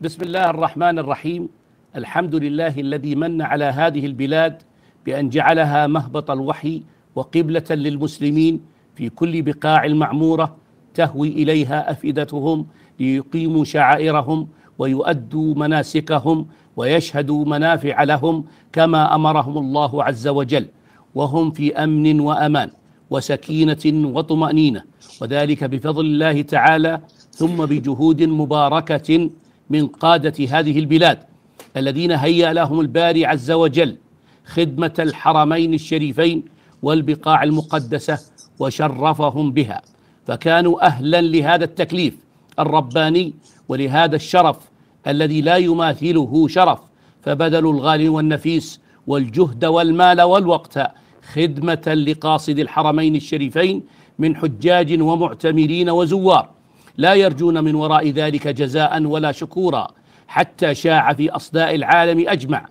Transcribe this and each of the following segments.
بسم الله الرحمن الرحيم الحمد لله الذي من على هذه البلاد بأن جعلها مهبط الوحي وقبلة للمسلمين في كل بقاع المعمورة تهوي إليها أفئدتهم ليقيموا شعائرهم ويؤدوا مناسكهم ويشهدوا منافع لهم كما أمرهم الله عز وجل وهم في أمن وأمان وسكينة وطمأنينة وذلك بفضل الله تعالى ثم بجهود مباركة من قادة هذه البلاد الذين هيأ لهم الباري عز وجل خدمة الحرمين الشريفين والبقاع المقدسة وشرفهم بها فكانوا أهلا لهذا التكليف الرباني ولهذا الشرف الذي لا يماثله شرف فبذلوا الغالي والنفيس والجهد والمال والوقت خدمة لقاصد الحرمين الشريفين من حجاج ومعتمرين وزوار لا يرجون من وراء ذلك جزاء ولا شكورا حتى شاع في اصداء العالم اجمع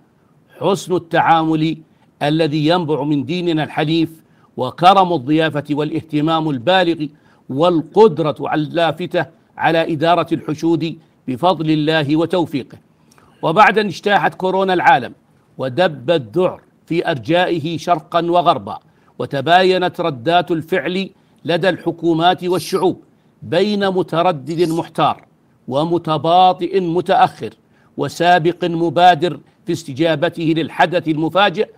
حسن التعامل الذي ينبع من ديننا الحنيف وكرم الضيافه والاهتمام البالغ والقدره اللافته على اداره الحشود بفضل الله وتوفيقه وبعد ان اجتاحت كورونا العالم ودب الذعر في ارجائه شرقا وغربا وتباينت ردات الفعل لدى الحكومات والشعوب بين متردد محتار ومتباطئ متاخر وسابق مبادر في استجابته للحدث المفاجئ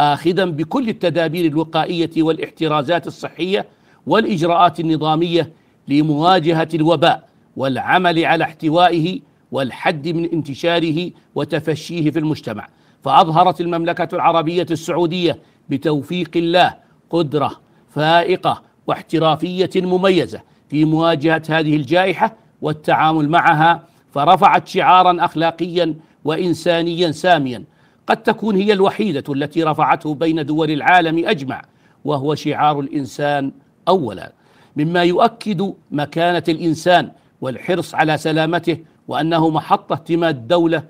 آخذا بكل التدابير الوقائية والاحترازات الصحية والإجراءات النظامية لمواجهة الوباء والعمل على احتوائه والحد من انتشاره وتفشيه في المجتمع فأظهرت المملكة العربية السعودية بتوفيق الله قدرة فائقة واحترافية مميزة في مواجهه هذه الجائحه والتعامل معها فرفعت شعارا اخلاقيا وانسانيا ساميا قد تكون هي الوحيده التي رفعته بين دول العالم اجمع وهو شعار الانسان اولا مما يؤكد مكانه الانسان والحرص على سلامته وانه محط اهتمام الدوله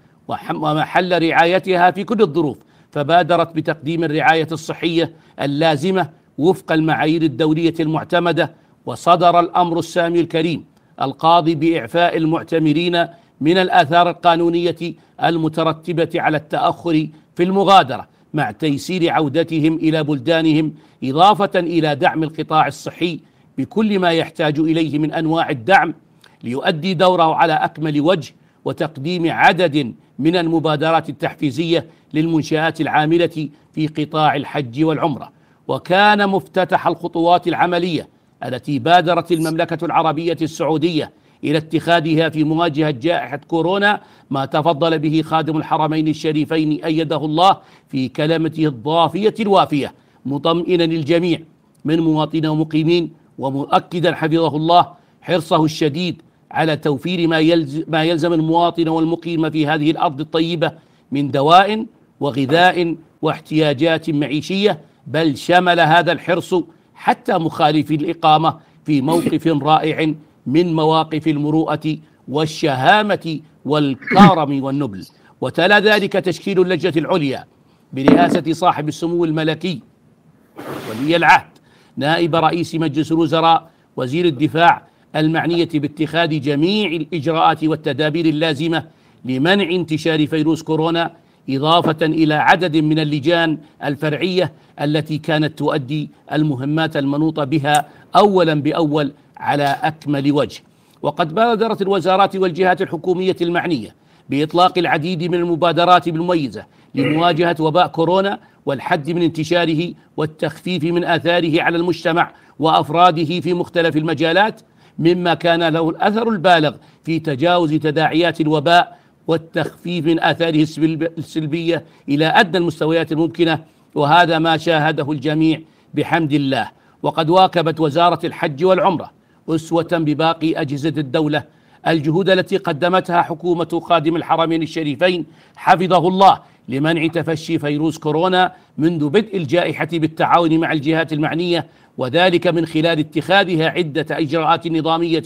ومحل رعايتها في كل الظروف فبادرت بتقديم الرعايه الصحيه اللازمه وفق المعايير الدوليه المعتمده وصدر الأمر السامي الكريم القاضي بإعفاء المعتمرين من الآثار القانونية المترتبة على التأخر في المغادرة مع تيسير عودتهم إلى بلدانهم إضافة إلى دعم القطاع الصحي بكل ما يحتاج إليه من أنواع الدعم ليؤدي دوره على أكمل وجه وتقديم عدد من المبادرات التحفيزية للمنشآت العاملة في قطاع الحج والعمرة وكان مفتتح الخطوات العمليه التي بادرت المملكة العربية السعودية إلى اتخاذها في مواجهة جائحة كورونا ما تفضل به خادم الحرمين الشريفين أيده الله في كلمته الضافية الوافية مطمئنا الجميع من مواطنين ومقيمين ومؤكدا حفظه الله حرصه الشديد على توفير ما يلزم, ما يلزم المواطن والمقيم في هذه الأرض الطيبة من دواء وغذاء واحتياجات معيشية بل شمل هذا الحرص حتى مخالفي الإقامة في موقف رائع من مواقف المروءة والشهامة والكرم والنبل وتلا ذلك تشكيل اللجنة العليا برئاسة صاحب السمو الملكي ولي العهد نائب رئيس مجلس الوزراء وزير الدفاع المعنية باتخاذ جميع الإجراءات والتدابير اللازمة لمنع انتشار فيروس كورونا إضافة إلى عدد من اللجان الفرعية التي كانت تؤدي المهمات المنوطة بها أولا بأول على أكمل وجه وقد بادرت الوزارات والجهات الحكومية المعنية بإطلاق العديد من المبادرات المميزة لمواجهة وباء كورونا والحد من انتشاره والتخفيف من آثاره على المجتمع وأفراده في مختلف المجالات مما كان له الأثر البالغ في تجاوز تداعيات الوباء والتخفيف من آثاره السلبية إلى أدنى المستويات الممكنة وهذا ما شاهده الجميع بحمد الله وقد واكبت وزارة الحج والعمرة أسوة بباقي أجهزة الدولة الجهود التي قدمتها حكومة خادم الحرمين الشريفين حفظه الله لمنع تفشي فيروس كورونا منذ بدء الجائحة بالتعاون مع الجهات المعنية وذلك من خلال اتخاذها عدة إجراءات نظامية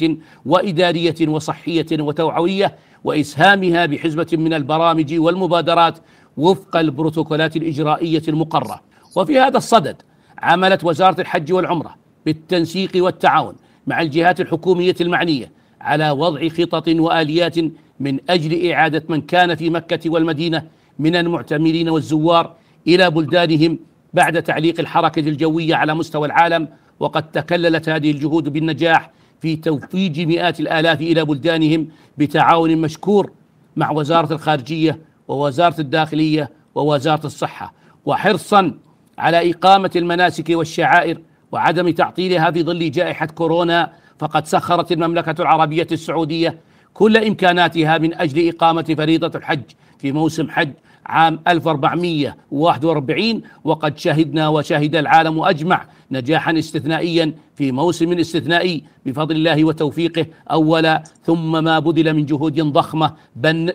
وإدارية وصحية وتوعوية وإسهامها بحزمة من البرامج والمبادرات وفق البروتوكولات الإجرائية المقرة وفي هذا الصدد عملت وزارة الحج والعمرة بالتنسيق والتعاون مع الجهات الحكومية المعنية على وضع خطط وآليات من أجل إعادة من كان في مكة والمدينة من المعتمرين والزوار إلى بلدانهم بعد تعليق الحركة الجوية على مستوى العالم وقد تكللت هذه الجهود بالنجاح في توفيج مئات الآلاف إلى بلدانهم بتعاون مشكور مع وزارة الخارجية ووزارة الداخلية ووزارة الصحة وحرصا على إقامة المناسك والشعائر وعدم تعطيلها في ظل جائحة كورونا فقد سخرت المملكة العربية السعودية كل إمكاناتها من أجل إقامة فريضة الحج في موسم حج عام 1441 وقد شهدنا وشهد العالم أجمع نجاحا استثنائيا في موسم استثنائي بفضل الله وتوفيقه اولا ثم ما بذل من جهود ضخمه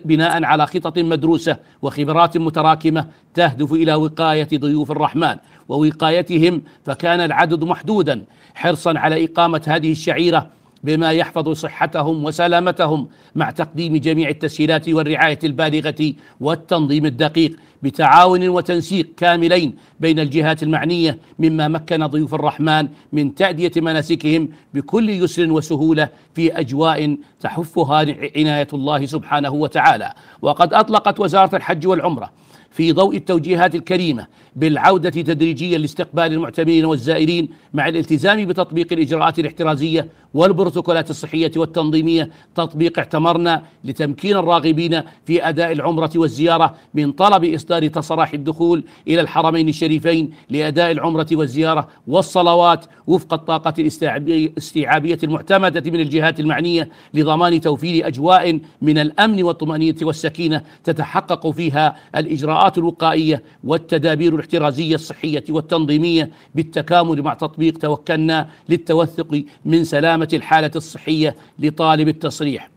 بناء على خطط مدروسه وخبرات متراكمه تهدف الى وقايه ضيوف الرحمن ووقايتهم فكان العدد محدودا حرصا على اقامه هذه الشعيره بما يحفظ صحتهم وسلامتهم مع تقديم جميع التسهيلات والرعايه البالغه والتنظيم الدقيق بتعاون وتنسيق كاملين بين الجهات المعنيه مما مكن ضيوف الرحمن من تاديه مناسكهم بكل يسر وسهوله في اجواء تحفها عنايه الله سبحانه وتعالى وقد اطلقت وزاره الحج والعمره في ضوء التوجيهات الكريمة بالعودة تدريجيا لاستقبال المعتمرين والزائرين مع الالتزام بتطبيق الإجراءات الاحترازية والبروتوكولات الصحية والتنظيمية تطبيق اعتمرنا لتمكين الراغبين في أداء العمرة والزيارة من طلب إصدار تصراح الدخول إلى الحرمين الشريفين لأداء العمرة والزيارة والصلوات وفق الطاقة الاستيعابية المعتمدة من الجهات المعنية لضمان توفير أجواء من الأمن والطمأنينة والسكينة تتحقق فيها الإجراءات الإجراءات الوقائية والتدابير الاحترازية الصحية والتنظيمية بالتكامل مع تطبيق توكلنا للتوثق من سلامة الحالة الصحية لطالب التصريح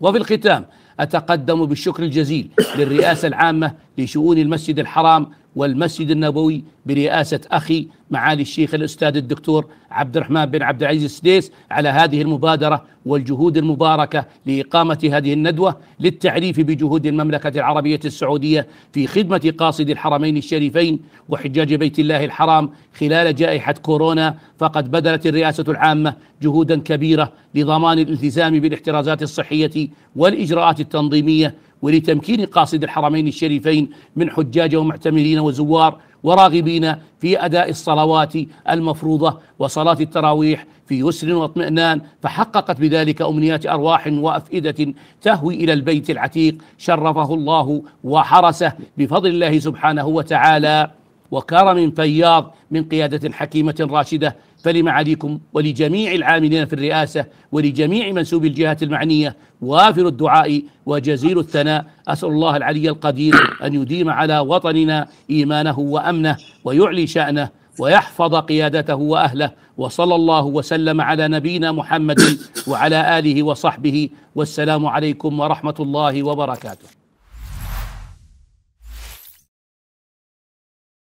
وفي الختام أتقدم بالشكر الجزيل للرئاسة العامة لشؤون المسجد الحرام والمسجد النبوي برئاسة أخي معالي الشيخ الأستاذ الدكتور عبد الرحمن بن عبد العزيز السديس على هذه المبادرة والجهود المباركة لإقامة هذه الندوة للتعريف بجهود المملكة العربية السعودية في خدمة قاصد الحرمين الشريفين وحجاج بيت الله الحرام خلال جائحة كورونا فقد بذلت الرئاسة العامة جهودا كبيرة لضمان الالتزام بالاحترازات الصحية والإجراءات التنظيمية ولتمكين قاصد الحرمين الشريفين من حجاج ومعتمرين وزوار وراغبين في اداء الصلوات المفروضه وصلاه التراويح في يسر واطمئنان فحققت بذلك امنيات ارواح وافئده تهوي الى البيت العتيق شرفه الله وحرسه بفضل الله سبحانه وتعالى وكرم فياض من قياده حكيمه راشده فلمعاليكم ولجميع العاملين في الرئاسة ولجميع منسوب الجهات المعنية وافر الدعاء وجزيل الثناء أسأل الله العلي القدير أن يديم على وطننا إيمانه وأمنه ويعلي شأنه ويحفظ قيادته واهله وصلى الله وسلم على نبينا محمد وعلى اله وصحبه والسلام عليكم ورحمه الله وبركاته